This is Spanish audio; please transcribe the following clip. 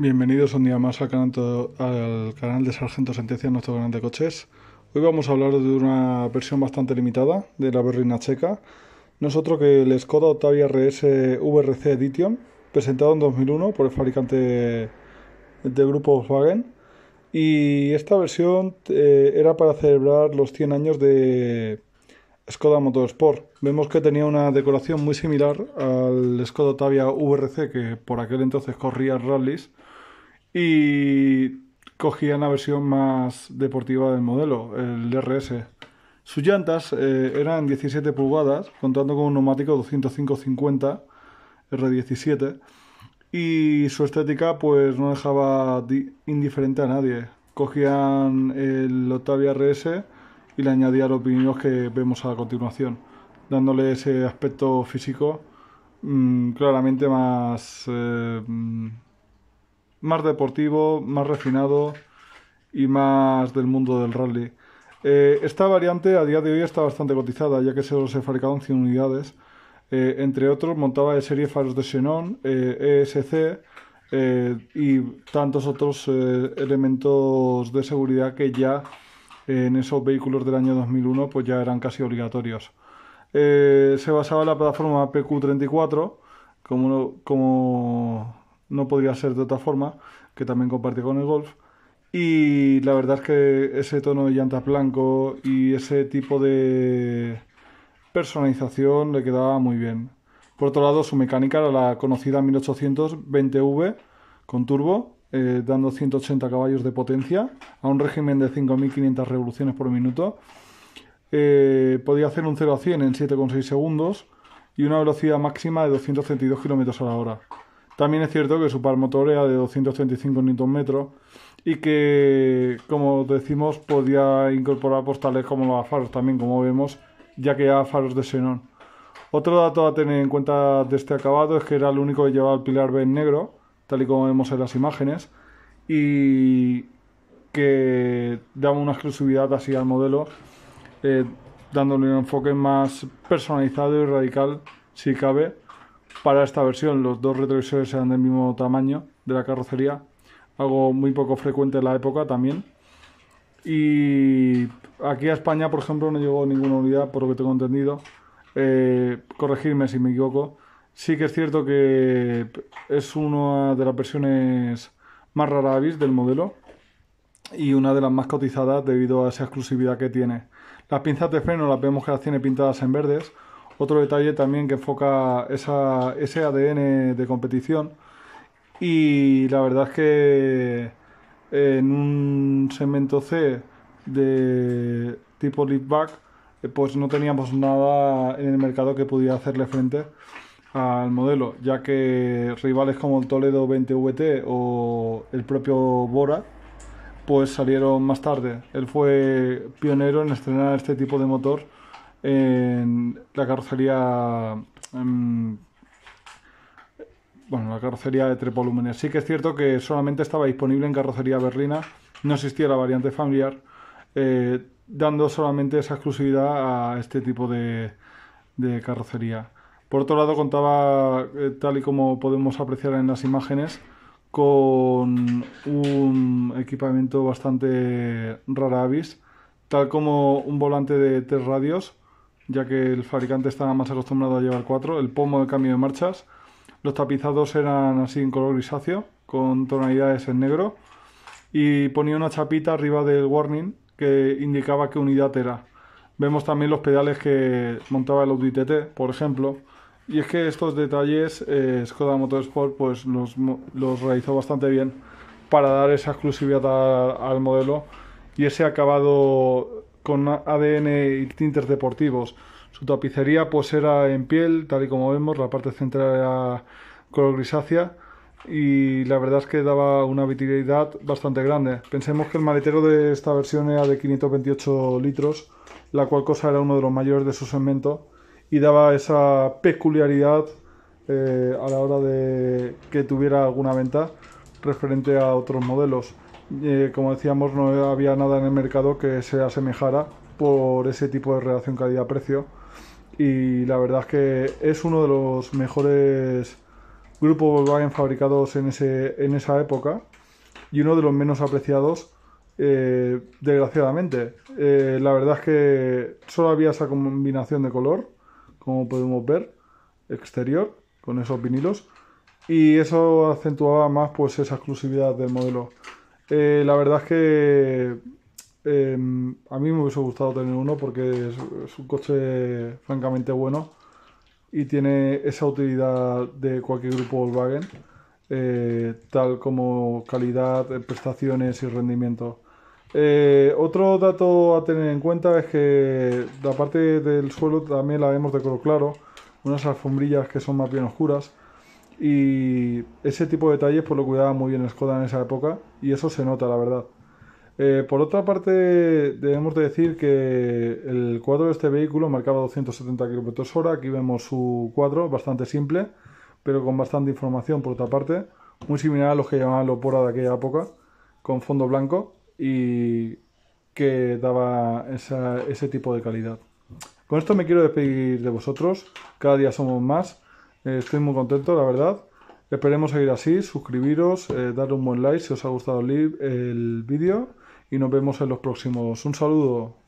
Bienvenidos un día más al canal, de Sargento Sentencia, nuestro canal de coches. Hoy vamos a hablar de una versión bastante limitada de la berlina checa. No es otro que el Skoda Octavia RS VRC Edition, presentado en 2001 por el fabricante del grupo Volkswagen. Y esta versión eh, era para celebrar los 100 años de, Skoda Motorsport. Vemos que tenía una decoración muy similar al Skoda Octavia VRC que por aquel entonces corría rallies y cogían la versión más deportiva del modelo, el RS. Sus llantas eh, eran 17 pulgadas, contando con un neumático 205-50 R17 y su estética pues no dejaba indiferente a nadie. Cogían el Octavia RS y le añadía los vinilos que vemos a continuación, dándole ese aspecto físico mm, claramente más, eh, mm, más deportivo, más refinado y más del mundo del rally. Eh, esta variante a día de hoy está bastante cotizada, ya que solo se fabricaron 100 unidades. Eh, entre otros, montaba de serie faros de Xenon, ESC e y tantos otros elementos de seguridad que ya en esos vehículos del año 2001 pues ya eran casi obligatorios. Eh, se basaba en la plataforma PQ34, como no, podría ser de otra forma, que también compartía con el Golf. Y la verdad es que ese tono de llantas blanco y ese tipo de personalización le quedaba muy bien. Por otro lado, su mecánica era la conocida 1820V con turbo, eh, dando 180 caballos de potencia a un régimen de 5.500 revoluciones por minuto. Eh, podía hacer un 0 a 100 en 7,6 segundos y una velocidad máxima de 232 km a la hora. También es cierto que su par motor era de 235 Nm y que, como decimos, podía incorporar postales como los faros también, como vemos, ya que era faros de xenón. Otro dato a tener en cuenta de este acabado es que era el único que llevaba el pilar B en negro, tal y como vemos en las imágenes, y que damos una exclusividad así al modelo, eh, dándole un enfoque más personalizado y radical, si cabe, para esta versión. Los dos retrovisores eran del mismo tamaño de la carrocería, algo muy poco frecuente en la época también. Y aquí a España, por ejemplo, no llegó ninguna unidad, por lo que tengo entendido. Eh, corregirme si me equivoco Sí que es cierto que es una de las versiones más raras del modelo y una de las más cotizadas debido a esa exclusividad que tiene. Las pinzas de freno las vemos que las tiene pintadas en verdes. Otro detalle también que enfoca ese ADN de competición. Y la verdad es que eh, en un segmento C de tipo liftback eh, pues no teníamos nada en el mercado que pudiera hacerle frente al modelo, ya que rivales como el Toledo 20VT o el propio Bora, pues salieron más tarde. Él fue pionero en estrenar este tipo de motor en la carrocería em, bueno, la carrocería de tres volúmenes. Sí que es cierto que solamente estaba disponible en carrocería berlina, no existía la variante familiar, eh, dando solamente esa exclusividad a este tipo de carrocería. Por otro lado, contaba, eh, tal y como podemos apreciar en las imágenes, con un equipamiento bastante rara avis, tal como un volante de tres radios, ya que el fabricante estaba más acostumbrado a llevar cuatro, el pomo de cambio de marchas, los tapizados eran así en color grisáceo, con tonalidades en negro, y ponía una chapita arriba del warning que indicaba qué unidad era. Vemos también los pedales que montaba el Audi TT, por ejemplo. Y es que estos detalles eh, Skoda Motorsport pues los, realizó bastante bien para dar esa exclusividad al modelo y ese acabado con ADN y tintes deportivos. Su tapicería pues era en piel, tal y como vemos, la parte central era color grisácea y la verdad es que daba una vitalidad bastante grande. Pensemos que el maletero de esta versión era de 528 litros, la cual cosa era uno de los mayores de su segmento y daba esa peculiaridad eh, a la hora de que tuviera alguna venta referente a otros modelos. Eh, como decíamos, no había nada en el mercado que se asemejara por ese tipo de relación calidad-precio y la verdad es que es uno de los mejores grupo Volkswagen fabricados en, en esa época y uno de los menos apreciados, eh, desgraciadamente. Eh, la verdad es que solo había esa combinación de color, como podemos ver, exterior, con esos vinilos, y eso acentuaba más pues esa exclusividad del modelo. Eh, la verdad es que a mí me hubiese gustado tener uno porque es un coche francamente bueno y tiene esa utilidad de cualquier grupo Volkswagen, eh, tal como calidad, eh, prestaciones y rendimiento. Eh, otro dato a tener en cuenta es que la parte del suelo también la vemos de color claro, unas alfombrillas que son más bien oscuras y ese tipo de detalles por pues, lo cuidaba muy bien Skoda en esa época y eso se nota la verdad. Eh, por otra parte, debemos decir que el cuadro de este vehículo marcaba 270 km hora. Aquí vemos su cuadro, bastante simple, pero con bastante información por otra parte. Muy similar a los que llamaban Lopora de aquella época, con fondo blanco y que daba ese tipo de calidad. Con esto me quiero despedir de vosotros. Cada día somos más. Eh, estoy muy contento, la verdad. Esperemos seguir así. Suscribiros, eh, darle un buen like si os ha gustado el vídeo y nos vemos en los próximos. Un saludo.